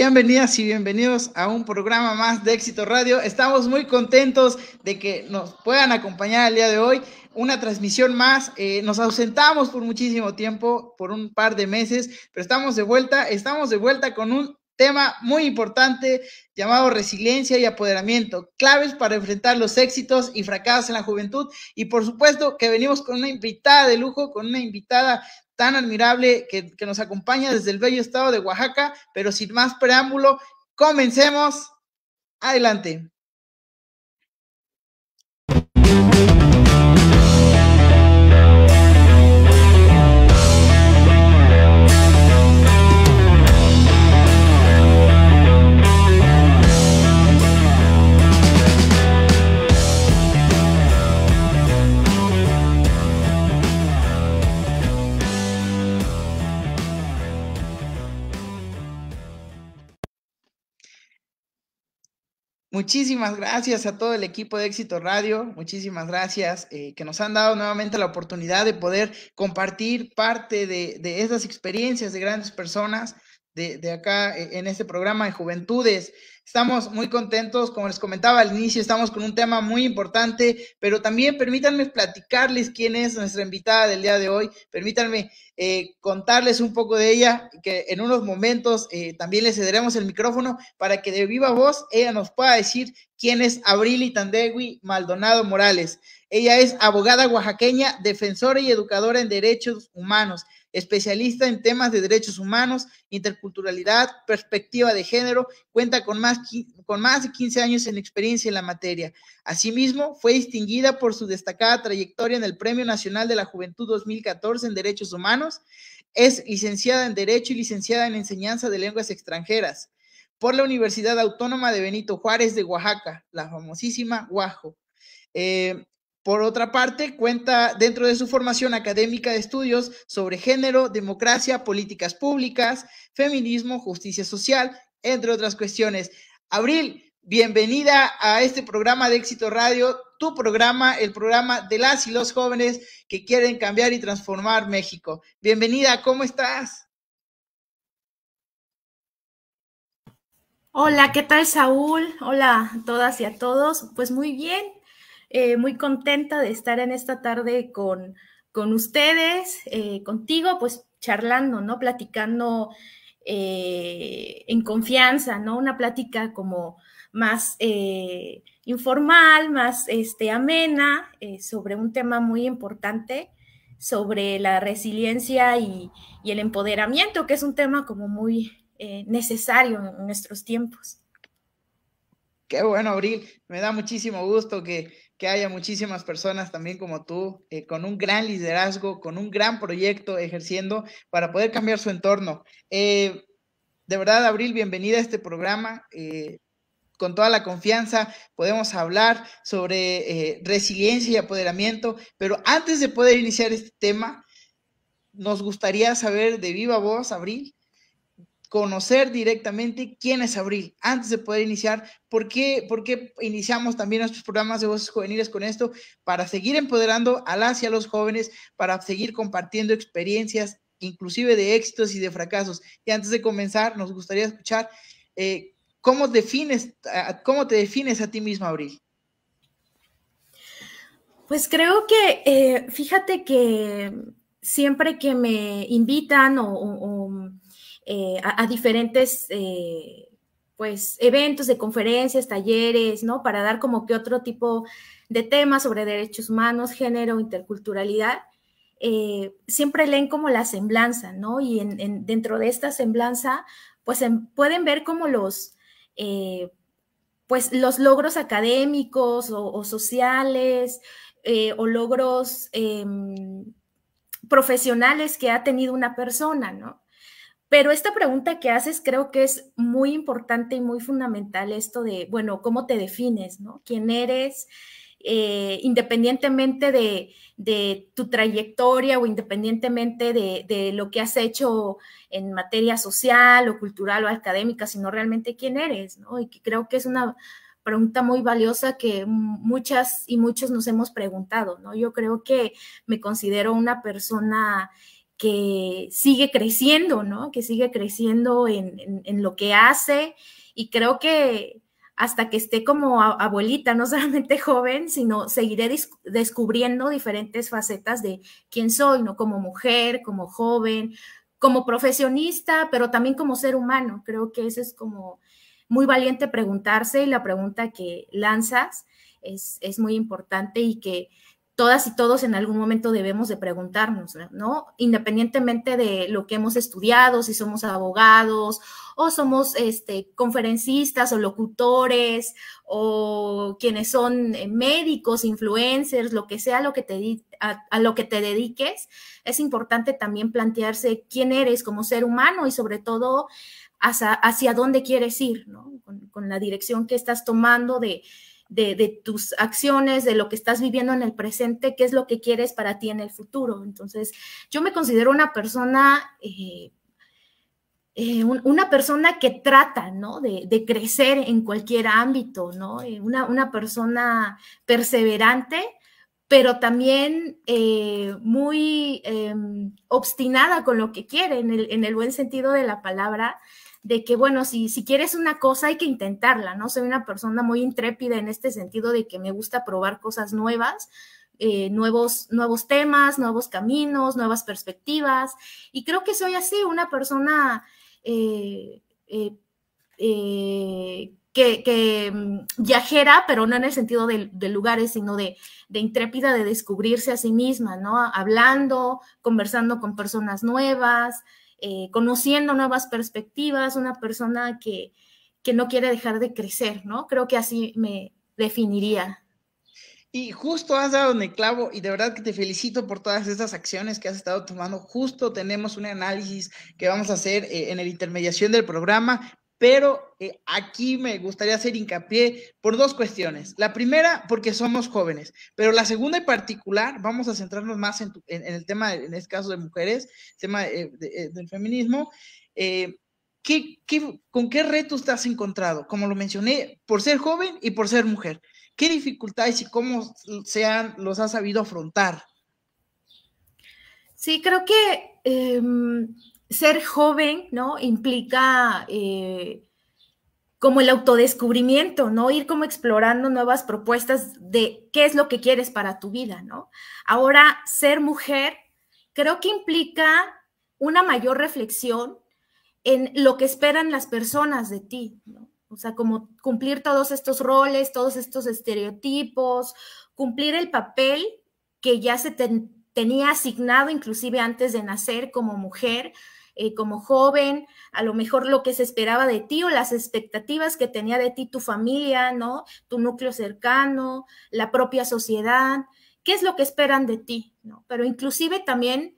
Bienvenidas y bienvenidos a un programa más de Éxito Radio. Estamos muy contentos de que nos puedan acompañar el día de hoy. Una transmisión más. Eh, nos ausentamos por muchísimo tiempo, por un par de meses, pero estamos de vuelta. Estamos de vuelta con un tema muy importante llamado resiliencia y apoderamiento, claves para enfrentar los éxitos y fracasos en la juventud. Y por supuesto que venimos con una invitada de lujo, con una invitada tan admirable que, nos acompaña desde el bello estado de Oaxaca, pero sin más preámbulo, comencemos. Adelante. Muchísimas gracias a todo el equipo de Éxito Radio, muchísimas gracias eh, que nos han dado nuevamente la oportunidad de poder compartir parte de, esas experiencias de grandes personas de, de acá eh, en este programa de juventudes. Estamos muy contentos, como les comentaba al inicio, estamos con un tema muy importante, pero también permítanme platicarles quién es nuestra invitada del día de hoy, permítanme eh, contarles un poco de ella, que en unos momentos eh, también le cederemos el micrófono para que de viva voz ella nos pueda decir quién es Abril Itandegui Maldonado Morales. Ella es abogada oaxaqueña, defensora y educadora en derechos humanos especialista en temas de derechos humanos, interculturalidad, perspectiva de género, cuenta con más, con más de 15 años en experiencia en la materia. Asimismo, fue distinguida por su destacada trayectoria en el Premio Nacional de la Juventud 2014 en Derechos Humanos. Es licenciada en Derecho y licenciada en Enseñanza de Lenguas Extranjeras por la Universidad Autónoma de Benito Juárez de Oaxaca, la famosísima Guajo. Por otra parte, cuenta dentro de su formación académica de estudios sobre género, democracia, políticas públicas, feminismo, justicia social, entre otras cuestiones. Abril, bienvenida a este programa de Éxito Radio, tu programa, el programa de las y los jóvenes que quieren cambiar y transformar México. Bienvenida, ¿cómo estás? Hola, ¿qué tal Saúl? Hola a todas y a todos. Pues muy bien, eh, muy contenta de estar en esta tarde con, con ustedes, eh, contigo, pues charlando, ¿no? Platicando eh, en confianza, ¿no? Una plática como más informal, más este, amena, sobre un tema muy importante, sobre la resiliencia y, y el empoderamiento, que es un tema como muy necesario en nuestros tiempos. Qué bueno, Abril. Me da muchísimo gusto que que haya muchísimas personas también como tú, eh, con un gran liderazgo, con un gran proyecto ejerciendo para poder cambiar su entorno. Eh, de verdad, Abril, bienvenida a este programa. Eh, con toda la confianza podemos hablar sobre resiliencia y apoderamiento, pero antes de poder iniciar este tema, nos gustaría saber de viva voz, Abril, conocer directamente quién es Abril antes de poder iniciar. ¿Por qué, iniciamos también nuestros programas de voces juveniles con esto? Para seguir empoderando a las y a los jóvenes, para seguir compartiendo experiencias, inclusive de éxitos y de fracasos. Y antes de comenzar, nos gustaría escuchar eh, cómo, defines, cómo te defines a ti misma, Abril. Pues creo que, eh, fíjate que siempre que me invitan o eh, a, diferentes eh, pues, eventos de conferencias, talleres, ¿no? Para dar como que otro tipo de temas sobre derechos humanos, género, interculturalidad. Eh, siempre leen como la semblanza, ¿no? Y en, dentro de esta semblanza, pues em, pueden ver como los, pues los logros académicos o, sociales o logros em, profesionales que ha tenido una persona, ¿no? Pero esta pregunta que haces creo que es muy importante y muy fundamental esto de, bueno, ¿cómo te defines? ¿no? ¿Quién eres? Eh, independientemente de, tu trayectoria o independientemente de, de, lo que has hecho en materia social o cultural o académica, sino realmente quién eres, ¿no? Y creo que es una pregunta muy valiosa que muchas y muchos nos hemos preguntado, ¿no? Yo creo que me considero una persona que sigue creciendo, ¿no? Que sigue creciendo en, lo que hace y creo que hasta que esté como abuelita, no solamente joven, sino seguiré descubriendo diferentes facetas de quién soy, ¿no? Como mujer, como joven, como profesionista, pero también como ser humano. Creo que eso es como muy valiente preguntarse y la pregunta que lanzas es muy importante y que todas y todos en algún momento debemos de preguntarnos, ¿no? Independientemente de lo que hemos estudiado, si somos abogados o somos este, conferencistas o locutores o quienes son eh, médicos, influencers, lo que sea lo que te, a, lo que te dediques, es importante también plantearse quién eres como ser humano y sobre todo hacia, dónde quieres ir, ¿no? con la dirección que estás tomando de de, tus acciones, de lo que estás viviendo en el presente, qué es lo que quieres para ti en el futuro. Entonces, yo me considero una persona... Eh, eh, una persona que trata, De, crecer en cualquier ámbito, ¿no? Eh, una, persona perseverante, pero también muy em, obstinada con lo que quiere, en el, en el, buen sentido de la palabra de que, bueno, si, si quieres una cosa hay que intentarla, ¿no? Soy una persona muy intrépida en este sentido de que me gusta probar cosas nuevas, eh, nuevos, nuevos temas, nuevos caminos, nuevas perspectivas. Y creo que soy así, una persona eh, eh, que, mm, viajera, pero no en el sentido de, de lugares, sino de, de, intrépida, de descubrirse a sí misma, ¿no? Hablando, conversando con personas nuevas. Eh, conociendo nuevas perspectivas, una persona que, que no quiere dejar de crecer, ¿no? Creo que así me definiría. Y justo has dado en el clavo y de verdad que te felicito por todas esas acciones que has estado tomando. Justo tenemos un análisis que vamos a hacer eh, en la intermediación del programa pero eh, aquí me gustaría hacer hincapié por dos cuestiones. La primera, porque somos jóvenes, pero la segunda en particular, vamos a centrarnos más en, el tema, en este caso de mujeres, tema eh, eh, del feminismo. ¿qué, qué, con qué retos te has encontrado? Como lo mencioné, por ser joven y por ser mujer. ¿Qué dificultades y cómo los has sabido afrontar? Sí, creo que... Em, ser joven, ¿no? Implica eh, como el autodescubrimiento, ¿no? Ir como explorando nuevas propuestas de qué es lo que quieres para tu vida, ¿no? Ahora, ser mujer creo que implica una mayor reflexión en lo que esperan las personas de ti, ¿no? O sea, como cumplir todos estos roles, todos estos estereotipos, cumplir el papel que ya se tenía asignado inclusive antes de nacer como mujer, eh, como joven, a lo mejor lo que se esperaba de ti o las expectativas que tenía de ti tu familia, ¿no? Tu núcleo cercano, la propia sociedad, qué es lo que esperan de ti, Pero inclusive también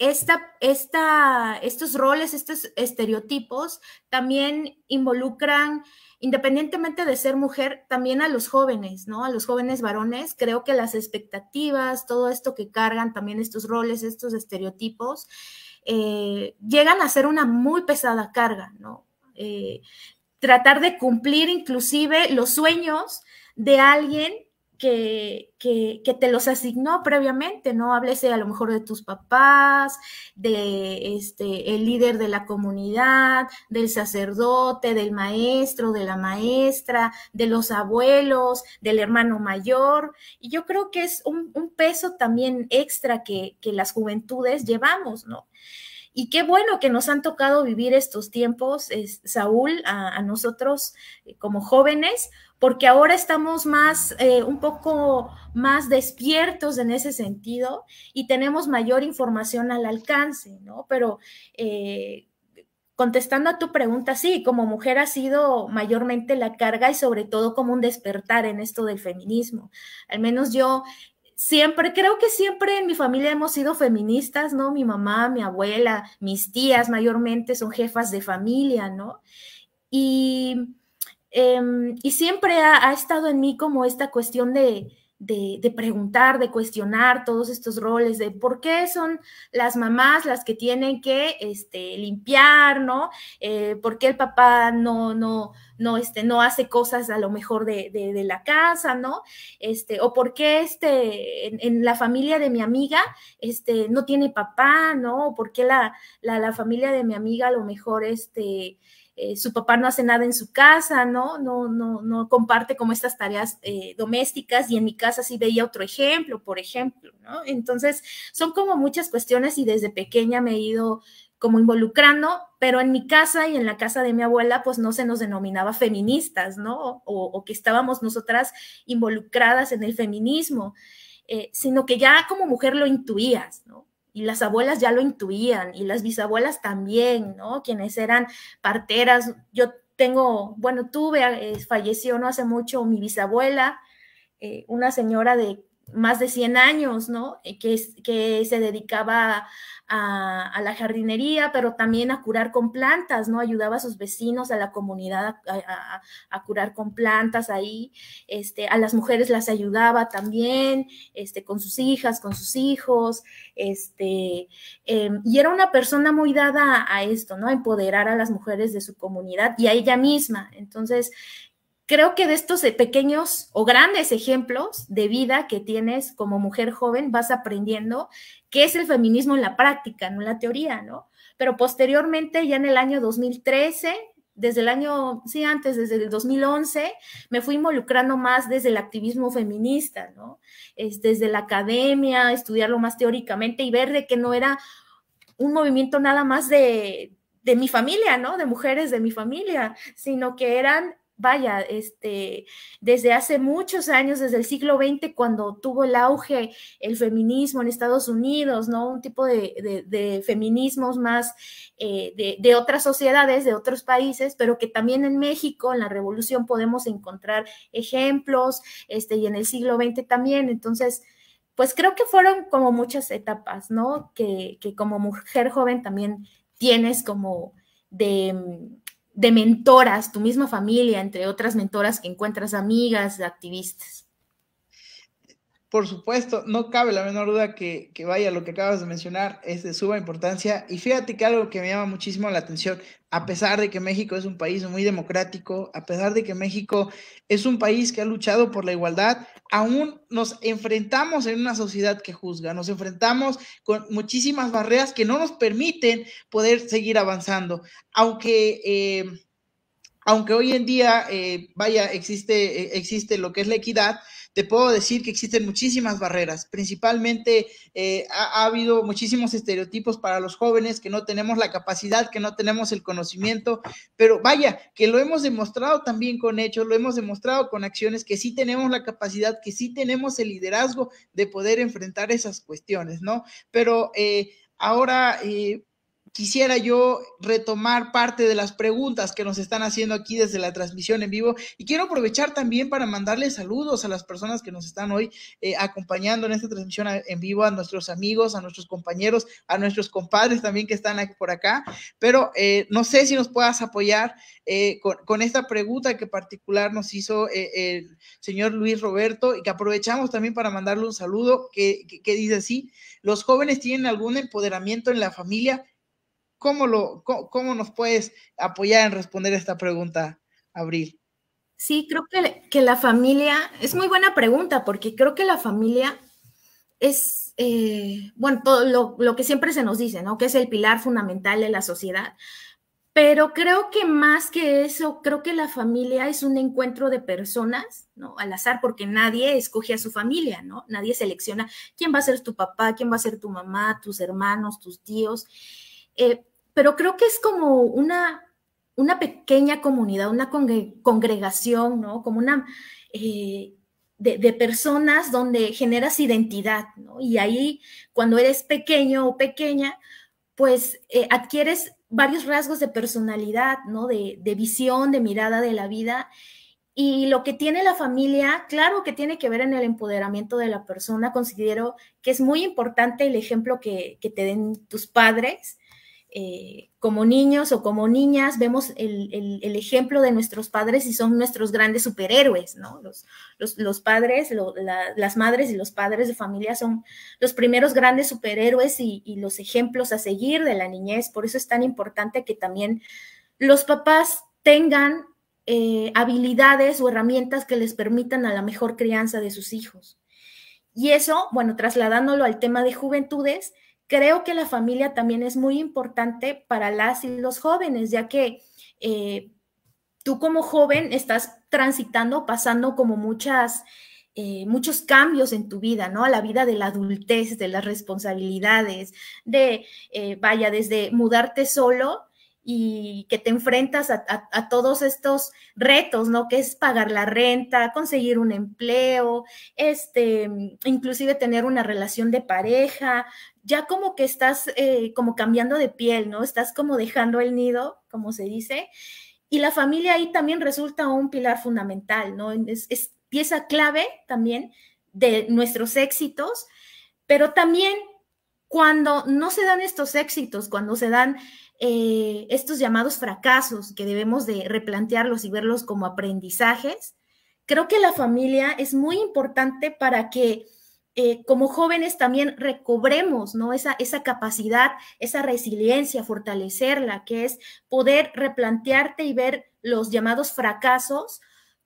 estos roles, estos estereotipos también involucran, independientemente de ser mujer, también a los jóvenes, ¿no? A los jóvenes varones. Creo que las expectativas, todo esto que cargan también estos roles, estos estereotipos, eh, llegan a ser una muy pesada carga, ¿no? Eh, tratar de cumplir inclusive los sueños de alguien que, te los asignó previamente, ¿no? Háblese a lo mejor de tus papás, de este, el líder de la comunidad, del sacerdote, del maestro, de la maestra, de los abuelos, del hermano mayor. Y yo creo que es un, un peso también extra que, que las juventudes llevamos, ¿no? Y qué bueno que nos han tocado vivir estos tiempos, Saúl, a, nosotros eh, como jóvenes, porque ahora estamos más, eh, un poco más despiertos en ese sentido y tenemos mayor información al alcance, ¿no? Pero... Eh, contestando a tu pregunta, sí, como mujer ha sido mayormente la carga y sobre todo como un despertar en esto del feminismo. Al menos yo siempre, creo que siempre en mi familia hemos sido feministas, ¿no? Mi mamá, mi abuela, mis tías mayormente son jefas de familia, ¿no? Y, em, y siempre ha, estado en mí como esta cuestión de, de, preguntar, de cuestionar todos estos roles, de por qué son las mamás las que tienen que este, limpiar, ¿no? Eh, ¿Por qué el papá no, no, no, este, no hace cosas a lo mejor de, la casa, ¿no? Este, o por qué este, en, la familia de mi amiga este, no tiene papá, ¿no? ¿Por qué la, la, la familia de mi amiga a lo mejor este, eh, su papá no hace nada en su casa, ¿no? No, no, no comparte como estas tareas eh, domésticas y en mi casa sí veía otro ejemplo, por ejemplo, ¿no? Entonces, son como muchas cuestiones y desde pequeña me he ido como involucrando, pero en mi casa y en la casa de mi abuela, pues no se nos denominaba feministas, ¿no? O, que estábamos nosotras involucradas en el feminismo, eh, sino que ya como mujer lo intuías, ¿no? y las abuelas ya lo intuían y las bisabuelas también, ¿no? Quienes eran parteras. Yo tengo, bueno, tuve, eh, falleció no hace mucho mi bisabuela, eh, una señora de más de 100 años, ¿no? Eh, que, que se dedicaba a, la jardinería, pero también a curar con plantas, ¿no? Ayudaba a sus vecinos, a la comunidad a, curar con plantas ahí, este, a las mujeres las ayudaba también, este, con sus hijas, con sus hijos, este, em, y era una persona muy dada a esto, ¿no? A empoderar a las mujeres de su comunidad y a ella misma. Entonces, creo que de estos eh, pequeños o grandes ejemplos de vida que tienes como mujer joven vas aprendiendo qué es el feminismo en la práctica, no en la teoría, ¿no? Pero posteriormente, ya en el año 2013, desde el año, sí, antes, desde el 2011, me fui involucrando más desde el activismo feminista, ¿no? desde la academia, estudiarlo más teóricamente y ver de que no era un movimiento nada más de, de mi familia, ¿no? De mujeres de mi familia, sino que eran vaya, este, desde hace muchos años, desde el siglo XX, cuando tuvo el auge el feminismo en Estados Unidos, ¿no? Un tipo de, feminismos más eh, de, otras sociedades, de otros países, pero que también en México, en la revolución, podemos encontrar ejemplos, este, y en el siglo XX también. Entonces, pues creo que fueron como muchas etapas, ¿no? que como mujer joven también tienes como de mm, de mentoras, tu misma familia, entre otras mentoras que encuentras, amigas, activistas. Por supuesto, no cabe la menor duda que, que, vaya lo que acabas de mencionar es de suma importancia. Y fíjate que algo que me llama muchísimo la atención, a pesar de que México es un país muy democrático, a pesar de que México es un país que ha luchado por la igualdad, aún nos enfrentamos en una sociedad que juzga, nos enfrentamos con muchísimas barreras que no nos permiten poder seguir avanzando. Aunque... Eh, aunque hoy en día, eh, vaya, existe, existe lo que es la equidad, te puedo decir que existen muchísimas barreras. Principalmente eh, ha, habido muchísimos estereotipos para los jóvenes que no tenemos la capacidad, que no tenemos el conocimiento, pero vaya, que lo hemos demostrado también con hechos, lo hemos demostrado con acciones, que sí tenemos la capacidad, que sí tenemos el liderazgo de poder enfrentar esas cuestiones, ¿no? Pero eh, ahora... Eh, quisiera yo retomar parte de las preguntas que nos están haciendo aquí desde la transmisión en vivo y quiero aprovechar también para mandarle saludos a las personas que nos están hoy eh, acompañando en esta transmisión en vivo, a nuestros amigos, a nuestros compañeros, a nuestros compadres también que están por acá, pero eh, no sé si nos puedas apoyar eh, con, esta pregunta que particular nos hizo el señor Luis Roberto y que aprovechamos también para mandarle un saludo que, que dice así, los jóvenes tienen algún empoderamiento en la familia, ¿Cómo, lo, cómo, nos puedes apoyar en responder esta pregunta, Abril? Sí, creo que, que, la familia, es muy buena pregunta, porque creo que la familia es, eh, bueno, todo lo, que siempre se nos dice, ¿no? Que es el pilar fundamental de la sociedad. Pero creo que más que eso, creo que la familia es un encuentro de personas, ¿no? Al azar, porque nadie escoge a su familia, ¿no? Nadie selecciona quién va a ser tu papá, quién va a ser tu mamá, tus hermanos, tus tíos. Eh, pero creo que es como una, pequeña comunidad, una congregación, ¿no? Como una... Eh, de, personas donde generas identidad, ¿no? Y ahí, cuando eres pequeño o pequeña, pues eh, adquieres varios rasgos de personalidad, ¿no? De, visión, de mirada de la vida. Y lo que tiene la familia, claro que tiene que ver en el empoderamiento de la persona. Considero que es muy importante el ejemplo que, que te den tus padres, eh, como niños o como niñas vemos el, ejemplo de nuestros padres y son nuestros grandes superhéroes, ¿no? Los, padres, las madres y los padres de familia son los primeros grandes superhéroes y, los ejemplos a seguir de la niñez. Por eso es tan importante que también los papás tengan eh, habilidades o herramientas que les permitan a la mejor crianza de sus hijos. Y eso, bueno, trasladándolo al tema de juventudes, Creo que la familia también es muy importante para las y los jóvenes, ya que eh, tú como joven estás transitando, pasando como muchas, eh, muchos cambios en tu vida, ¿no? A la vida de la adultez, de las responsabilidades, de, eh, vaya, desde mudarte solo y que te enfrentas a, todos estos retos, ¿no? Que es pagar la renta, conseguir un empleo, este, inclusive tener una relación de pareja, ya como que estás eh, como cambiando de piel, ¿no? Estás como dejando el nido, como se dice, y la familia ahí también resulta un pilar fundamental, ¿no? Es, es pieza clave también de nuestros éxitos, pero también cuando no se dan estos éxitos, cuando se dan eh, estos llamados fracasos que debemos de replantearlos y verlos como aprendizajes, creo que la familia es muy importante para que eh, como jóvenes también recobremos ¿no? esa, esa capacidad, esa resiliencia, fortalecerla, que es poder replantearte y ver los llamados fracasos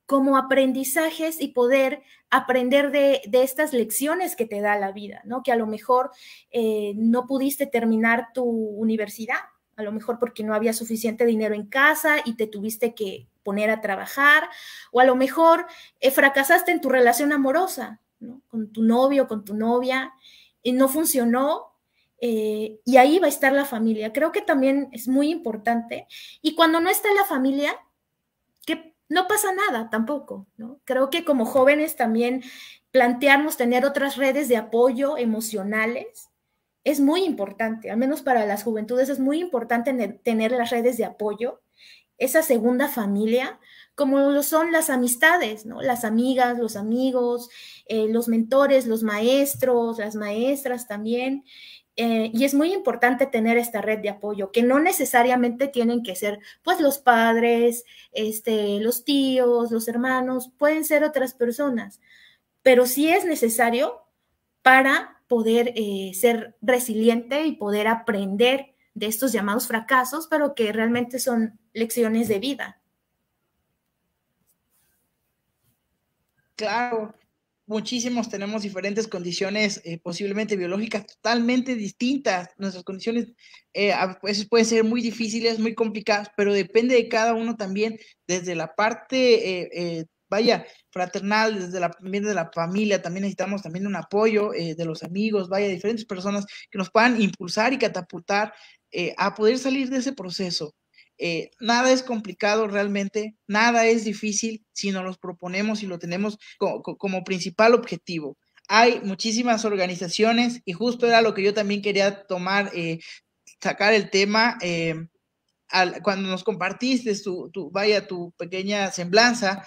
como aprendizajes y poder aprender de, de, estas lecciones que te da la vida, ¿no? Que a lo mejor eh, no pudiste terminar tu universidad, a lo mejor porque no había suficiente dinero en casa y te tuviste que poner a trabajar, o a lo mejor eh, fracasaste en tu relación amorosa, con tu novio, con tu novia, y no funcionó, eh, y ahí va a estar la familia. Creo que también es muy importante. Y cuando no está la familia, que no pasa nada tampoco, ¿no? Creo que como jóvenes también plantearnos tener otras redes de apoyo emocionales es muy importante, al menos para las juventudes es muy importante tener las redes de apoyo, esa segunda familia, como lo son las amistades, ¿no? Las amigas, los amigos, eh, los mentores, los maestros, las maestras también. Eh, y es muy importante tener esta red de apoyo, que no necesariamente tienen que ser, pues, los padres, este, los tíos, los hermanos, pueden ser otras personas, pero sí es necesario para poder eh, ser resiliente y poder aprender de estos llamados fracasos, pero que realmente son lecciones de vida. Claro, muchísimos tenemos diferentes condiciones eh, posiblemente biológicas totalmente distintas. Nuestras condiciones eh, a veces pueden ser muy difíciles, muy complicadas, pero depende de cada uno también desde la parte vaya, fraternal, desde la, de la familia, también necesitamos también un apoyo eh, de los amigos, vaya, diferentes personas que nos puedan impulsar y catapultar eh, a poder salir de ese proceso. Eh, nada es complicado realmente, nada es difícil si nos los proponemos y lo tenemos como principal objetivo. Hay muchísimas organizaciones y justo era lo que yo también quería tomar, sacar el tema. cuando nos compartiste tu, vaya, tu pequeña semblanza,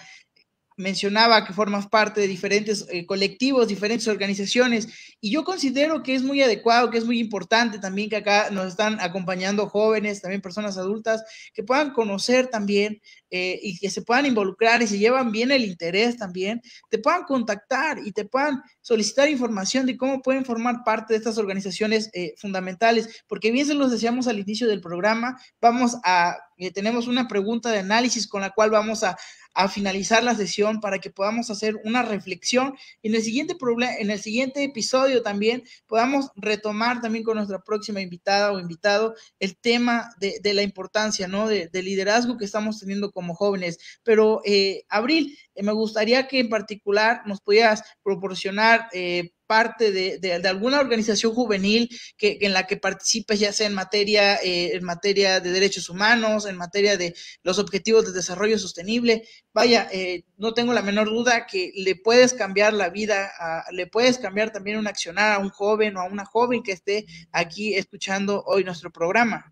mencionaba que formas parte de diferentes eh, colectivos, diferentes organizaciones, y yo considero que es muy adecuado, que es muy importante también que acá nos están acompañando jóvenes, también personas adultas, que puedan conocer también eh, y que se puedan involucrar y se llevan bien el interés también, te puedan contactar y te puedan solicitar información de cómo pueden formar parte de estas organizaciones eh, fundamentales, porque bien se los decíamos al inicio del programa, vamos a eh, tenemos una pregunta de análisis con la cual vamos a, a, finalizar la sesión para que podamos hacer una reflexión y en el siguiente en el siguiente episodio también podamos retomar también con nuestra próxima invitada o invitado el tema de, de la importancia ¿no? De, liderazgo que estamos teniendo como jóvenes. Pero eh, Abril, eh, me gustaría que en particular nos pudieras proporcionar parte de, alguna organización juvenil que, en la que participes, ya sea en materia, eh, en materia de derechos humanos, en materia de los objetivos de desarrollo sostenible, vaya, eh, no tengo la menor duda que le puedes cambiar la vida, le puedes cambiar también un accionar a un joven o a una joven que esté aquí escuchando hoy nuestro programa.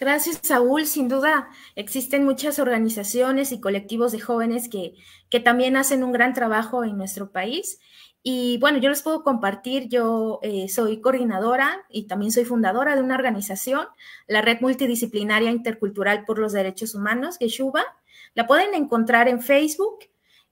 Gracias, Saúl. Sin duda, existen muchas organizaciones y colectivos de jóvenes que, que también hacen un gran trabajo en nuestro país y bueno, yo les puedo compartir, yo eh, soy coordinadora y también soy fundadora de una organización, la Red Multidisciplinaria Intercultural por los Derechos Humanos, Geshuba. La pueden encontrar en Facebook.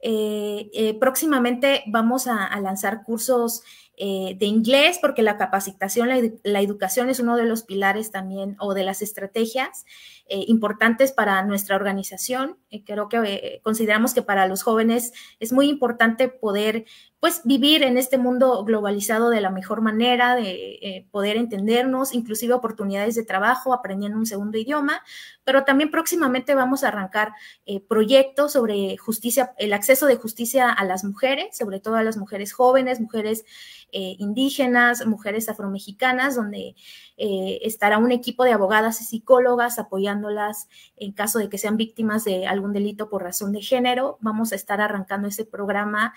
Eh, eh, próximamente vamos a, lanzar cursos de inglés porque la capacitación, la, la, educación es uno de los pilares también o de las estrategias importantes para nuestra organización. creo que consideramos que para los jóvenes es muy importante poder pues, vivir en este mundo globalizado de la mejor manera, de eh, poder entendernos, inclusive oportunidades de trabajo, aprendiendo un segundo idioma, pero también próximamente vamos a arrancar eh, proyectos sobre justicia, el acceso de justicia a las mujeres, sobre todo a las mujeres jóvenes, mujeres eh, indígenas, mujeres afromexicanas, donde estará un equipo de abogadas y psicólogas apoyándolas en caso de que sean víctimas de algún delito por razón de género. Vamos a estar arrancando ese programa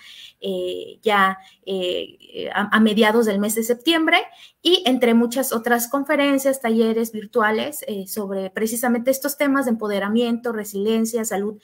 ya eh, eh, a, mediados del mes de septiembre y entre muchas otras conferencias, talleres virtuales eh, sobre precisamente estos temas de empoderamiento, resiliencia, salud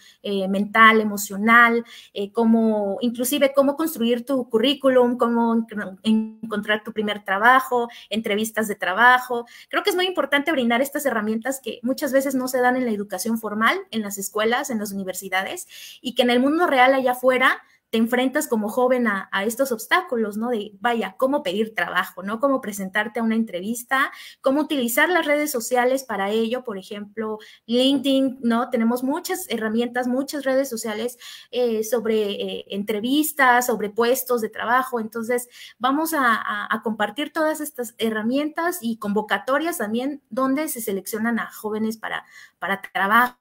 mental, emocional, como inclusive cómo construir tu currículum, cómo encontrar tu primer trabajo, entrevistas de trabajo. Creo que es muy importante brindar estas herramientas que muchas veces no se dan en la educación formal, en las escuelas, en las universidades y que en el mundo real allá afuera, te enfrentas como joven a, estos obstáculos, ¿no? De, vaya, cómo pedir trabajo, ¿no? Cómo presentarte a una entrevista, cómo utilizar las redes sociales para ello, por ejemplo, LinkedIn, ¿no? Tenemos muchas herramientas, muchas redes sociales eh, sobre eh, entrevistas, sobre puestos de trabajo. Entonces, vamos a, compartir todas estas herramientas y convocatorias también donde se seleccionan a jóvenes para, para trabajo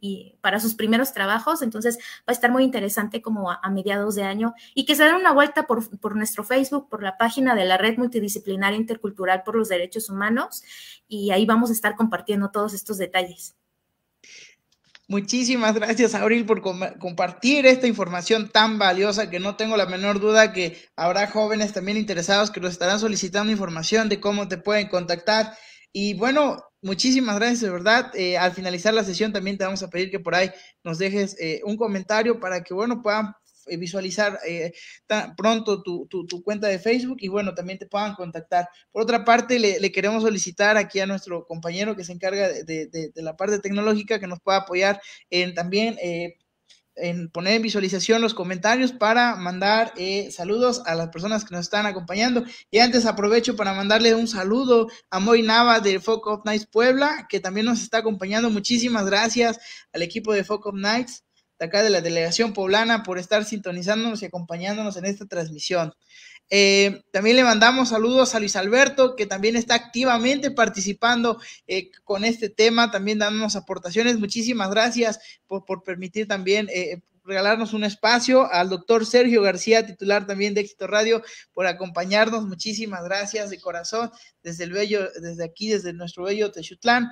y, para sus primeros trabajos, entonces va a estar muy interesante como a, mediados de año y que se den una vuelta por, nuestro Facebook, por la página de la Red Multidisciplinaria Intercultural por los Derechos Humanos y ahí vamos a estar compartiendo todos estos detalles. Muchísimas gracias, Abril, por compartir esta información tan valiosa que no tengo la menor duda que habrá jóvenes también interesados que nos estarán solicitando información de cómo te pueden contactar y bueno, muchísimas gracias, de verdad. Eh, al finalizar la sesión también te vamos a pedir que por ahí nos dejes eh, un comentario para que, bueno, puedan eh, visualizar pronto tu, tu, cuenta de Facebook y bueno, también te puedan contactar. Por otra parte, le, queremos solicitar aquí a nuestro compañero que se encarga de, la parte tecnológica que nos pueda apoyar en también en poner en visualización los comentarios para mandar eh, saludos a las personas que nos están acompañando. Y antes aprovecho para mandarle un saludo a Moy Nava de Folk of Nights Puebla, que también nos está acompañando. Muchísimas gracias al equipo de Folk of Nights acá de la delegación poblana por estar sintonizándonos y acompañándonos en esta transmisión. Eh, también le mandamos saludos a Luis Alberto, que también está activamente participando eh, con este tema, también dándonos aportaciones. Muchísimas gracias por, permitir también eh, regalarnos un espacio, al doctor Sergio García, titular también de Éxito Radio, por acompañarnos. Muchísimas gracias de corazón desde el bello, desde aquí, desde nuestro bello Techutlán.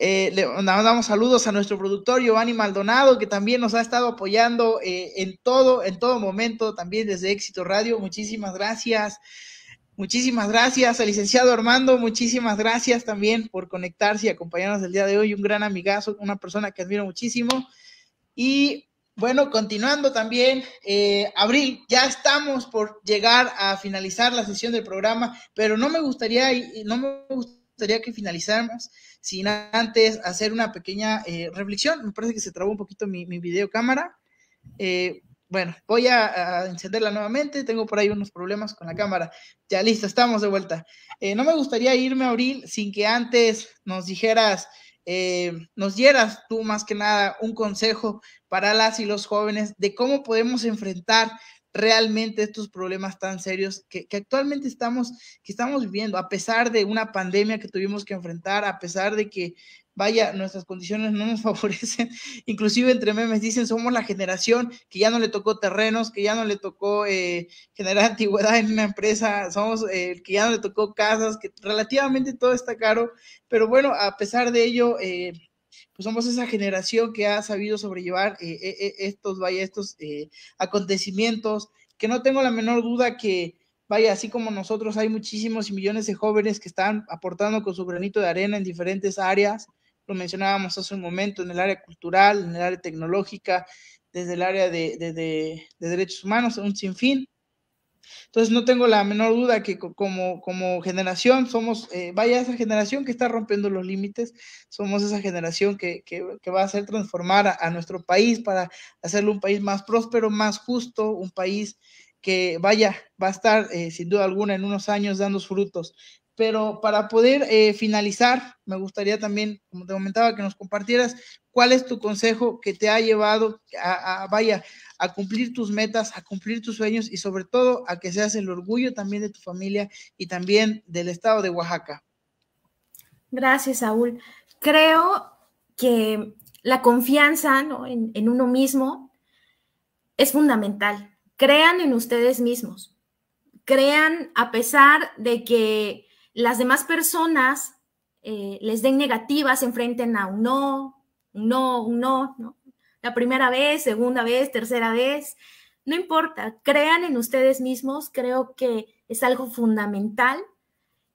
Eh, le mandamos saludos a nuestro productor Giovanni Maldonado, que también nos ha estado apoyando eh, en todo, en todo momento, también desde Éxito Radio. Muchísimas gracias. Muchísimas gracias al licenciado Armando, muchísimas gracias también por conectarse y acompañarnos el día de hoy. Un gran amigazo, una persona que admiro muchísimo. Y bueno, continuando también, eh, Abril, ya estamos por llegar a finalizar la sesión del programa, pero no me gustaría, no me gustaría gustaría que finalizáramos sin antes hacer una pequeña eh, reflexión. Me parece que se trabó un poquito mi, videocámara. Eh, bueno, voy a, encenderla nuevamente. Tengo por ahí unos problemas con la cámara. Ya listo, estamos de vuelta. Eh, no me gustaría irme, Abril, sin que antes nos dijeras, nos dieras tú más que nada un consejo para las y los jóvenes de cómo podemos enfrentar realmente estos problemas tan serios que, actualmente estamos, que estamos viviendo a pesar de una pandemia que tuvimos que enfrentar, a pesar de que, vaya, nuestras condiciones no nos favorecen, inclusive entre memes dicen, somos la generación que ya no le tocó terrenos, que ya no le tocó eh, generar antigüedad en una empresa, somos eh, el que ya no le tocó casas, que relativamente todo está caro, pero bueno, a pesar de ello... Eh, pues somos esa generación que ha sabido sobrellevar eh, eh, eh, estos, vaya, estos acontecimientos, que no tengo la menor duda que, vaya, así como nosotros, hay muchísimos y millones de jóvenes que están aportando con su granito de arena en diferentes áreas, lo mencionábamos hace un momento, en el área cultural, en el área tecnológica, desde el área de, de, de derechos humanos, un sinfín. Entonces no tengo la menor duda que como, como generación somos, eh, vaya esa generación que está rompiendo los límites, somos esa generación que, que, va a hacer transformar a, nuestro país para hacerlo un país más próspero, más justo, un país que vaya, va a estar eh, sin duda alguna en unos años dando frutos. Pero para poder eh, finalizar, me gustaría también, como te comentaba, que nos compartieras cuál es tu consejo que te ha llevado a vaya, a cumplir tus metas, a cumplir tus sueños y sobre todo a que seas el orgullo también de tu familia y también del estado de Oaxaca. Gracias, Saúl. Creo que la confianza en, uno mismo es fundamental. Crean en ustedes mismos. Crean a pesar de que las demás personas eh, les den negativas, se enfrenten a un no, un no, un no, ¿no? La primera vez, segunda vez, tercera vez, no importa, crean en ustedes mismos, creo que es algo fundamental.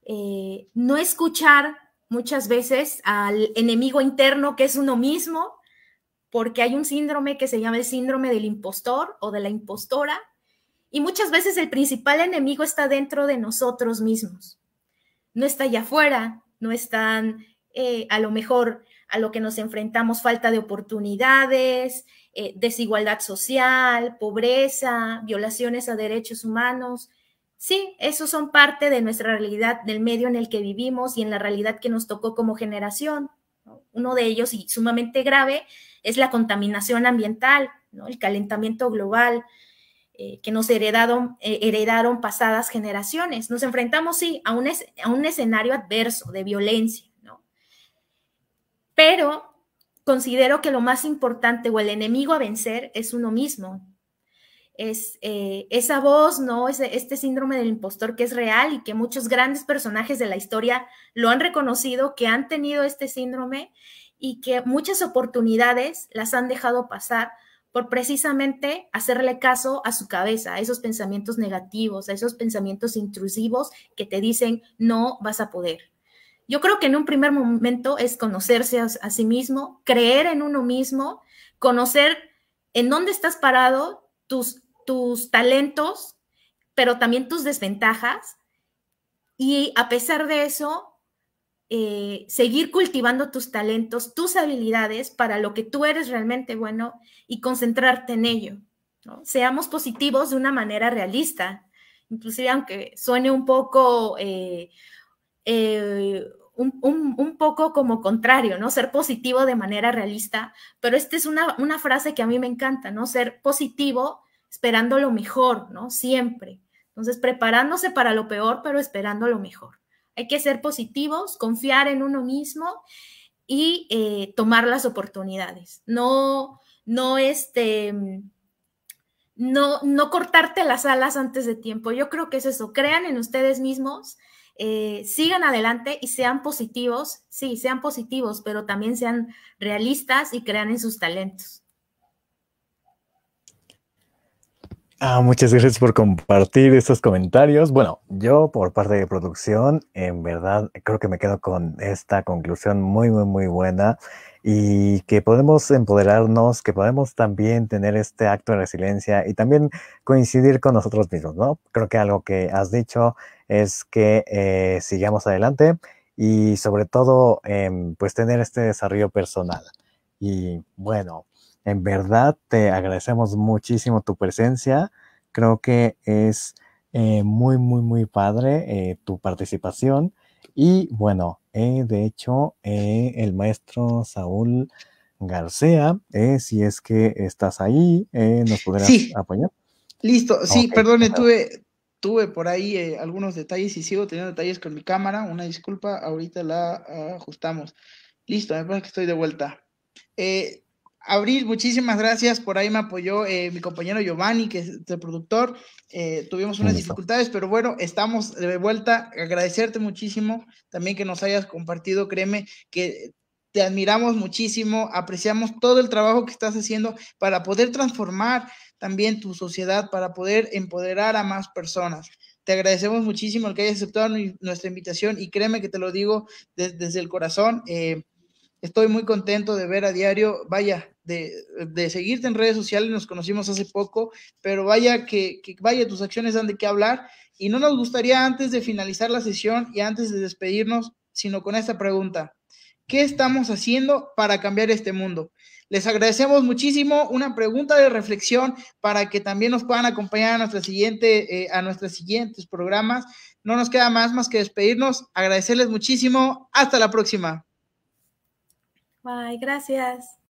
Eh, no escuchar muchas veces al enemigo interno que es uno mismo, porque hay un síndrome que se llama el síndrome del impostor o de la impostora, y muchas veces el principal enemigo está dentro de nosotros mismos. No está allá afuera, no están eh, a lo mejor a lo que nos enfrentamos, falta de oportunidades, eh, desigualdad social, pobreza, violaciones a derechos humanos. Sí, esos son parte de nuestra realidad, del medio en el que vivimos y en la realidad que nos tocó como generación. Uno de ellos, y sumamente grave, es la contaminación ambiental, el calentamiento global eh, que nos eh, heredaron, pasadas generaciones. Nos enfrentamos, sí, a a un escenario adverso de violencia, pero considero que lo más importante o el enemigo a vencer es uno mismo. Es eh, esa voz, ¿no? ese este síndrome del impostor que es real y que muchos grandes personajes de la historia lo han reconocido, que han tenido este síndrome y que muchas oportunidades las han dejado pasar por precisamente hacerle caso a su cabeza, a esos pensamientos negativos, a esos pensamientos intrusivos que te dicen no vas a poder. Yo creo que en un primer momento es conocerse a, sí mismo, creer en uno mismo, conocer en dónde estás parado, tus, tus talentos, pero también tus desventajas. Y a pesar de eso, eh, seguir cultivando tus talentos, tus habilidades para lo que tú eres realmente bueno y concentrarte en ello. Seamos positivos de una manera realista, inclusive aunque suene un poco eh, eh, un, poco como contrario, ¿no? Ser positivo de manera realista, pero esta es una, frase que a mí me encanta, ¿no? Ser positivo esperando lo mejor, ¿no? Siempre. Entonces, preparándose para lo peor, pero esperando lo mejor. Hay que ser positivos, confiar en uno mismo y eh, tomar las oportunidades. No, no, este, mm, no, no cortarte las alas antes de tiempo. Yo creo que es eso. Crean en ustedes mismos, eh, sigan adelante y sean positivos, sí, sean positivos, pero también sean realistas y crean en sus talentos. Ah, muchas gracias por compartir estos comentarios. Bueno, yo por parte de producción, en verdad, creo que me quedo con esta conclusión muy, muy, muy buena y que podemos empoderarnos, que podemos también tener este acto de resiliencia y también coincidir con nosotros mismos, ¿no? Creo que algo que has dicho es que eh, sigamos adelante y sobre todo, em, pues tener este desarrollo personal. Y bueno, en verdad te agradecemos muchísimo tu presencia. Creo que es eh, muy, muy, muy padre eh, tu participación. Y bueno, eh, de hecho, eh, el maestro Saúl García, eh, si es que estás ahí, nos podrás apoyar. Listo, sí, perdone, tuve, tuve por ahí algunos detalles y sigo teniendo detalles con mi cámara. Una disculpa, ahorita la ah, ajustamos. Listo, me parece que estoy de vuelta. Abril, muchísimas gracias. Por ahí me apoyó eh, mi compañero Giovanni, que es el productor. Eh, tuvimos unas dificultades, pero bueno, estamos de vuelta. Agradecerte muchísimo también que nos hayas compartido. Créeme que te admiramos muchísimo, apreciamos todo el trabajo que estás haciendo para poder transformar también tu sociedad, para poder empoderar a más personas. Te agradecemos muchísimo el que hayas aceptado nuestra invitación y créeme que te lo digo desde, el corazón. Eh, Estoy muy contento de ver a diario, vaya, de, seguirte en redes sociales, nos conocimos hace poco, pero vaya que, vaya, tus acciones dan de qué hablar. Y no nos gustaría antes de finalizar la sesión y antes de despedirnos, sino con esta pregunta. ¿Qué estamos haciendo para cambiar este mundo? Les agradecemos muchísimo. Una pregunta de reflexión para que también nos puedan acompañar a, nuestra siguiente, eh, a nuestros siguientes programas. No nos queda más más que despedirnos. Agradecerles muchísimo. Hasta la próxima. Bye, gracias.